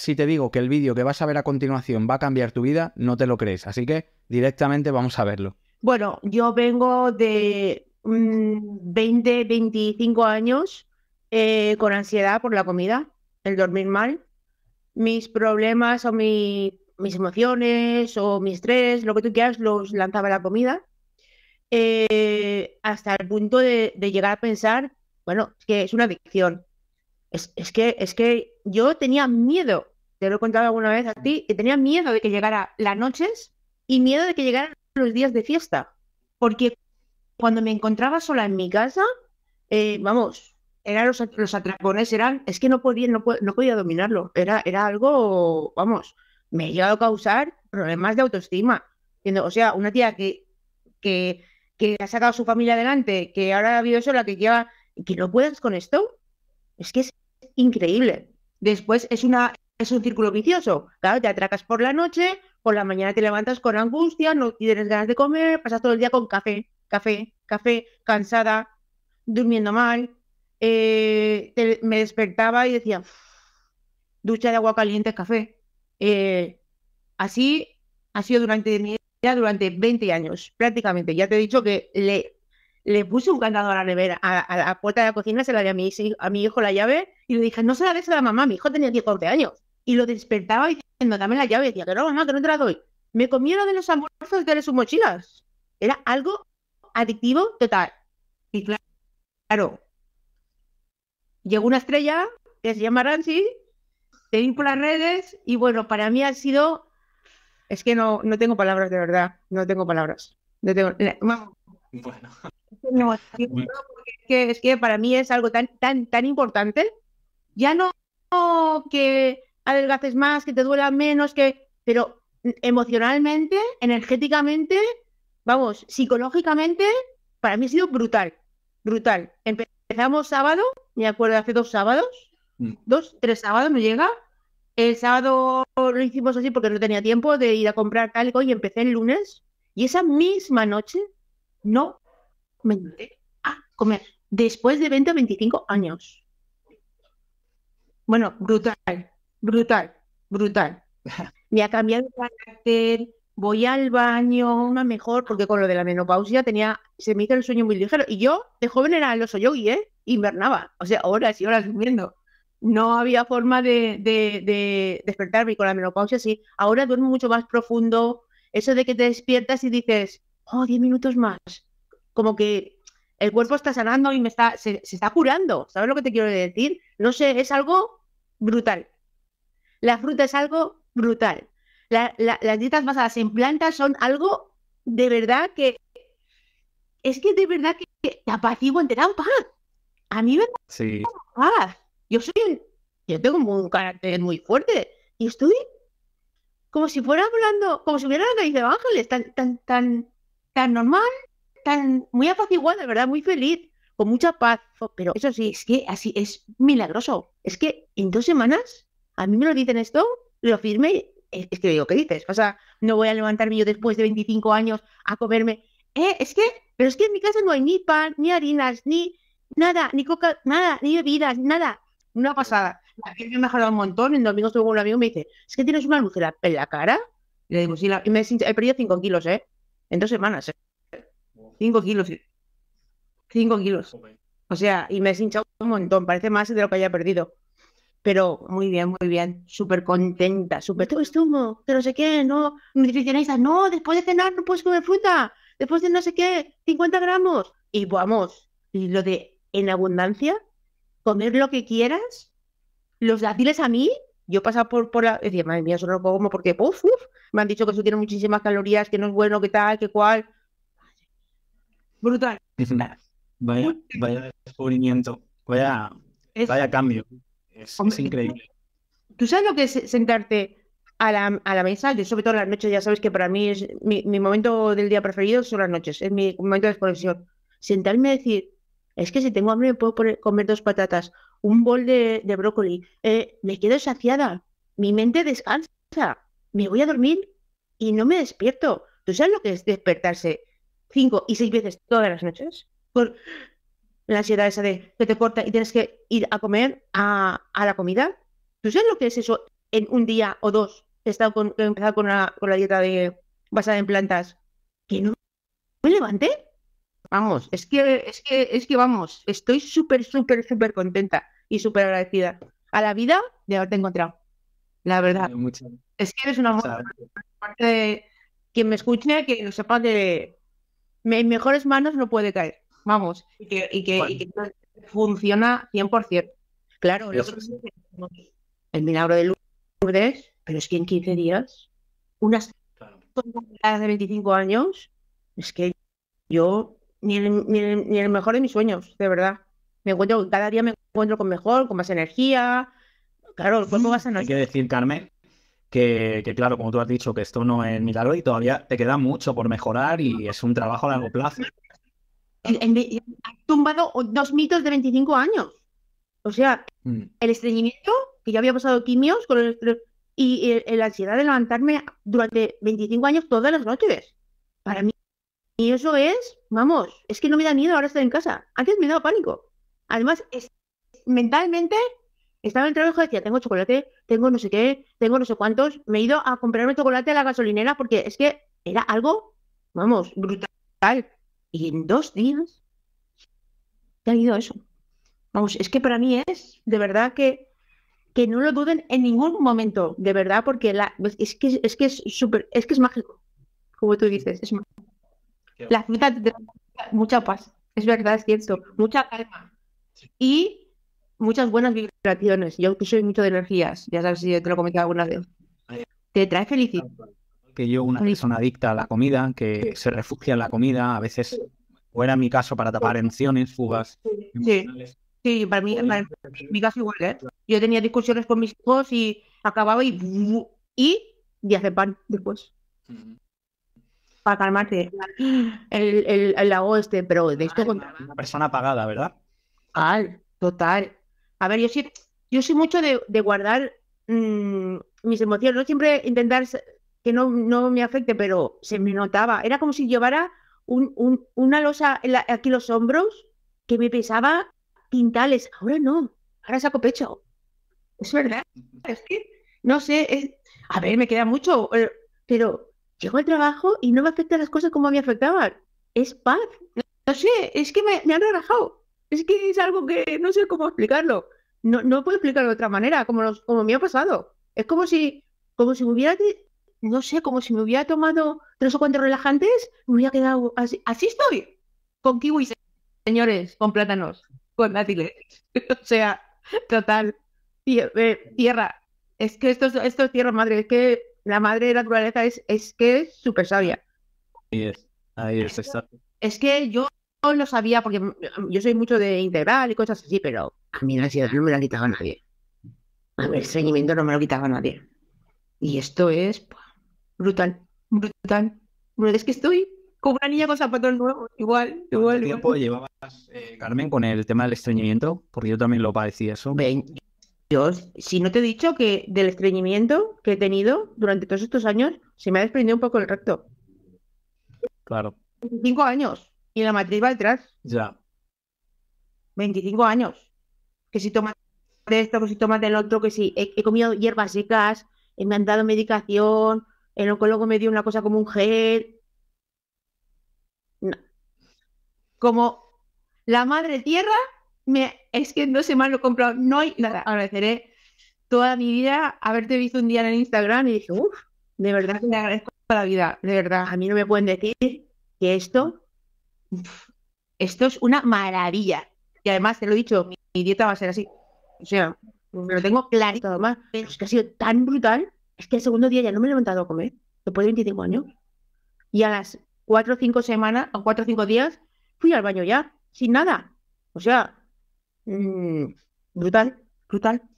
si te digo que el vídeo que vas a ver a continuación va a cambiar tu vida, no te lo crees. Así que directamente vamos a verlo. Bueno, yo vengo de 20, mm, 25 años eh, con ansiedad por la comida, el dormir mal, mis problemas o mis emociones o mis estrés, lo que tú quieras, los lanzaba a la comida. Eh, hasta el punto de, llegar a pensar, bueno, que es una adicción. Es, que, es que yo tenía miedo te lo he contado alguna vez a ti, que tenía miedo de que llegara las noches y miedo de que llegaran los días de fiesta. Porque cuando me encontraba sola en mi casa, eh, vamos, eran los, los, atracones, eran, es que no podía, no, podía dominarlo. Era, era algo, vamos, me ha llegado a causar problemas de autoestima. O sea, una tía que, que, que ha sacado a su familia adelante, que ahora ha vivido sola, que lleva, que no puedes con esto, es que es increíble. Después es una, es un círculo vicioso. Claro, te atracas por la noche, por la mañana te levantas con angustia, no tienes ganas de comer, pasas todo el día con café, café, café, cansada, durmiendo mal. Eh, me despertaba y decía, ducha de agua caliente, café. Eh, así ha sido durante mi durante 20 años, prácticamente. Ya te he dicho que le, le puse un candado a la nevera, a, la puerta de la cocina, se la di a mi, hijo la llave y le dije, no se la des a la mamá, mi hijo tenía 14 años y lo despertaba diciendo, dame la llave, y decía, que no, no que no te la doy. Me comieron de los almuerzos de sus mochilas. Era algo adictivo total. Y claro, claro llegó una estrella que se llama Ransi, te vincula redes y bueno, para mí ha sido, es que no, no tengo palabras de verdad, no tengo palabras. No tengo... Bueno. es, que, que, para mí es algo tan, tan, tan importante, ya no que adelgaces más, que te duela menos, que... Pero emocionalmente, energéticamente, vamos, psicológicamente, para mí ha sido brutal, brutal. Empezamos sábado, me acuerdo, hace dos sábados, mm. dos, tres sábados me llega. El sábado lo hicimos así porque no tenía tiempo de ir a comprar algo y empecé el lunes. Y esa misma noche no me entré a comer. Después de 20 o 25 años. Bueno, brutal brutal, brutal. Me ha cambiado el carácter, voy al baño, una mejor, porque con lo de la menopausia tenía, se me hizo el sueño muy ligero. Y yo, de joven, era el oso yogui, ¿eh? Invernaba, o sea, horas y horas durmiendo. No había forma de, despertarme con la menopausia sí. Ahora duermo mucho más profundo. Eso de que te despiertas y dices, oh, 10 minutos más. Como que el cuerpo está sanando y me está, se, se está curando. ¿Sabes lo que te quiero decir? No sé, es algo brutal. La fruta es algo brutal. las dietas basadas en plantas son algo de verdad que es que de verdad que, te apaciguan, te dan paz. A mí me sí. Yo soy yo tengo un carácter muy fuerte y estoy como si fuera hablando, como si hubiera la nariz de ángeles, tan, tan, tan, tan normal, tan muy apaciguada, de verdad, muy feliz, con mucha paz. Pero eso sí, es que así es milagroso. Es que en dos semanas a mí me lo dicen esto, lo firme, es, que digo, ¿qué dices? O sea, no voy a levantarme yo después de 25 años a comerme. Eh, es que, pero es que en mi casa no hay ni pan, ni harinas, ni nada, ni coca, nada, ni bebidas, nada. Una pasada. La me ha mejorado un montón. El domingo estuve con un amigo y me dice, es que tienes una luz en la, cara. Y le digo, sí, la... y me he perdido 5 kilos, ¿eh? En dos semanas. 5 ¿eh? kilos. 5 kilos. O sea, y me he hinchado un montón. Parece más de lo que haya perdido. Pero muy bien, muy bien, súper contenta, súper, todo estuvo no sé qué, no, nutricionista no, después de cenar no puedes comer fruta, después de no sé qué, 50 gramos. Y vamos, y lo de en abundancia, comer lo que quieras, los dátiles a mí, yo pasaba por, por la, decía, madre mía, eso como porque, uff, me han dicho que eso tiene muchísimas calorías, que no es bueno, que tal, que cual. Brutal. Vaya, vaya descubrimiento, vaya, vaya cambio. Es, increíble. ¿Tú sabes lo que es sentarte a la, mesa? Yo sobre todo las noches, ya sabes que para mí es mi, momento del día preferido son las noches, es mi momento de exposición. Sentarme a decir, es que si tengo hambre me puedo comer dos patatas, un bol de, brócoli, eh, me quedo saciada, mi mente descansa, me voy a dormir y no me despierto. ¿Tú sabes lo que es despertarse cinco y seis veces todas las noches? Por, la ansiedad esa de que te corta y tienes que ir a comer a, a la comida. ¿Tú sabes lo que es eso en un día o dos? He estado con, empezado con la, con la dieta de, basada en plantas. ¿Que no me levanté? Vamos, es que, es que, es que vamos, estoy súper, súper, súper contenta y súper agradecida a la vida de haberte encontrado. La verdad. Es que eres una parte de quien me escuche, que lo sepa de en mejores manos no puede caer vamos, y que, y que, funciona 100%. Claro, el milagro de Lourdes, pero es que en 15 días, unas de 25 años, es que yo ni el, ni, el, mejor de mis sueños, de verdad. Me encuentro, cada día me encuentro con mejor, con más energía. Claro, el cuerpo va a sanar. Hay que decir, Carmen, que, que, claro, como tú has dicho, que esto no es milagro y todavía te queda mucho por mejorar y es un trabajo a largo plazo ha tumbado dos mitos de 25 años. O sea, mm. el estreñimiento, que yo había pasado quimios, con el, y la ansiedad de levantarme durante 25 años todas las noches. Para mí, y eso es, vamos, es que no me da miedo ahora estar en casa. Antes me daba pánico. Además, es, mentalmente estaba en el trabajo y decía, tengo chocolate, tengo no sé qué, tengo no sé cuántos. Me he ido a comprarme chocolate a la gasolinera porque es que era algo, vamos, brutal. Y en dos días te ha ido eso. Vamos, es que para mí es de verdad que, que no lo duden en ningún momento, de verdad, porque la, pues, es que es súper, es que es mágico, como tú dices, La fruta te trae mucha paz, es verdad, es cierto, mucha calma y muchas buenas vibraciones. Yo que soy mucho de energías, ya sabes si te lo he alguna vez. Te trae felicidad, que yo, una persona adicta a la comida, que se refugia en la comida, a veces, o era mi caso para tapar emociones, fugas. Sí, sí para mí, para mi caso igual, ¿eh? Yo tenía discusiones con mis hijos y acababa y, y hace pan después. Para calmarte. El, el, lago este, pero de esto... Una persona apagada, ¿verdad? Ah, total. A ver, yo sí, yo soy mucho de, guardar mm, mis emociones, ¿no? Siempre intentar que no, no me afecte, pero se me notaba. Era como si llevara un, una losa en aquí los hombros que me pesaba pintales. Ahora no, ahora saco pecho. Es verdad. Es que, no sé, a ver, me queda mucho, eh, pero llego al trabajo y no me afectan las cosas como me afectaban. Es paz. No sé, es que me, han relajado. Es que es algo que no sé cómo explicarlo. No, no puedo explicarlo de otra manera, como, los, como me ha pasado. Es como si, como si hubiera no sé, como si me hubiera tomado tres o cuatro relajantes, me hubiera quedado así. Así estoy. Con kiwis, señores, con plátanos, con dátiles. o sea, total. Eh, tierra. Es que esto, es tierra madre. Es que la madre de la naturaleza es, es que es súper sabia. Ahí es. es, Es que yo no sabía porque yo soy mucho de integral y cosas así, pero a mí la ansiedad no me la ha quitado nadie. A ver, el seguimiento no me lo quitaba nadie. Y esto es, pues, brutal, brutal. Es que estoy como una niña con zapatos nuevos, igual, igual. tiempo llevabas, eh, Carmen, con el tema del estreñimiento? Porque yo también lo padecí eso. yo, si no te he dicho que del estreñimiento que he tenido durante todos estos años, se me ha desprendido un poco el recto. Claro. 25 años. Y la matriz va detrás. Ya. 25 años. Que si tomas de esto, que si tomas del otro, que si he comido hierbas secas, eh, me han dado medicación, el oncólogo me dio una cosa como un gel. Como la madre tierra, me... es que en dos semanas lo he comprado. No hay nada. Agradeceré toda mi vida haberte visto un día en el Instagram y dije, uff, de verdad que le agradezco la vida. De verdad, a mí no me pueden decir que esto, esto es una maravilla. Y además, te lo he dicho, mi, dieta va a ser así. O sea, me lo tengo clarito además, pero es que ha sido tan brutal es que el segundo día ya no me he levantado a comer, después de 25 años. Y a las 4 o 5 semanas, o 4 o 5 días, fui al baño ya, sin nada. O sea, mmm, brutal, brutal.